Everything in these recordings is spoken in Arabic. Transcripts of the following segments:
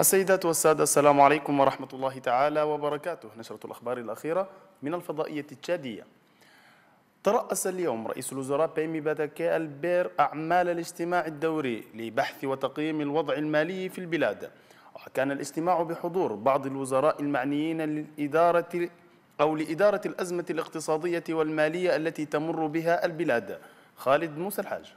السيدات والسادة السلام عليكم ورحمة الله تعالى وبركاته نشرة الأخبار الأخيرة من الفضائية التشادية ترأس اليوم رئيس الوزراء بيمي باتاكي البير أعمال الاجتماع الدوري لبحث وتقييم الوضع المالي في البلاد وكان الاجتماع بحضور بعض الوزراء المعنيين للإدارة أو لإدارة الأزمة الاقتصادية والمالية التي تمر بها البلاد خالد موسى الحاج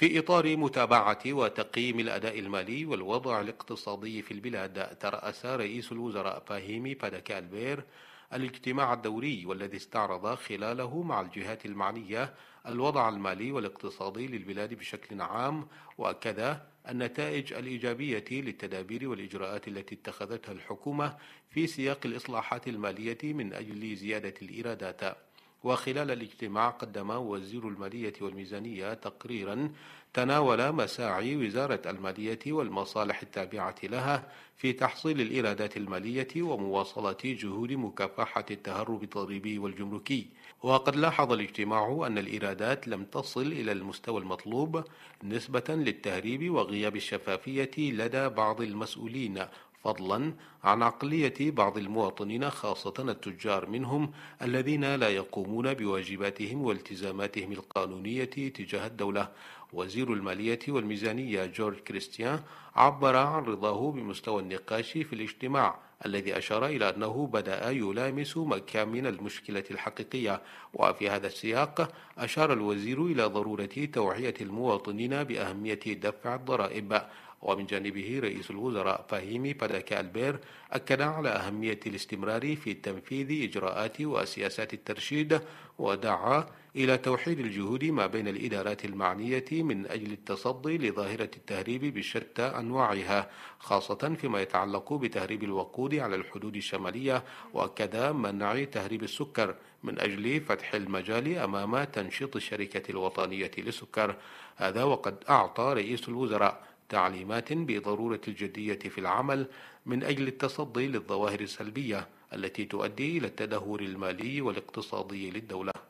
في إطار متابعة وتقييم الأداء المالي والوضع الاقتصادي في البلاد ترأس رئيس الوزراء فهيمي البير الاجتماع الدوري والذي استعرض خلاله مع الجهات المعنية الوضع المالي والاقتصادي للبلاد بشكل عام وأكد النتائج الإيجابية للتدابير والإجراءات التي اتخذتها الحكومة في سياق الإصلاحات المالية من أجل زيادة الإيرادات وخلال الاجتماع قدم وزير المالية والميزانية تقريرا تناول مساعي وزارة المالية والمصالح التابعة لها في تحصيل الإيرادات المالية ومواصلة جهود مكافحة التهرب الضريبي والجمركي وقد لاحظ الاجتماع أن الإيرادات لم تصل إلى المستوى المطلوب نسبة للتهريب وغياب الشفافية لدى بعض المسؤولين فضلا عن عقلية بعض المواطنين خاصة التجار منهم الذين لا يقومون بواجباتهم والتزاماتهم القانونية تجاه الدولة وزير المالية والميزانية جورج كريستيان عبر عن رضاه بمستوى النقاش في الاجتماع الذي أشار إلى أنه بدأ يلامس مكامن المشكلة الحقيقية وفي هذا السياق أشار الوزير إلى ضرورة توعية المواطنين بأهمية دفع الضرائب ومن جانبه رئيس الوزراء فهيمي باداكا البير أكد على أهمية الاستمرار في تنفيذ إجراءات وسياسات الترشيد ودعا إلى توحيد الجهود ما بين الإدارات المعنية من أجل التصدي لظاهرة التهريب بشتى أنواعها خاصة فيما يتعلق بتهريب الوقود على الحدود الشمالية وأكد منع تهريب السكر من أجل فتح المجال أمام تنشيط الشركة الوطنية للسكر هذا وقد أعطى رئيس الوزراء تعليمات بضرورة الجدية في العمل من أجل التصدي للظواهر السلبية التي تؤدي إلى التدهور المالي والاقتصادي للدولة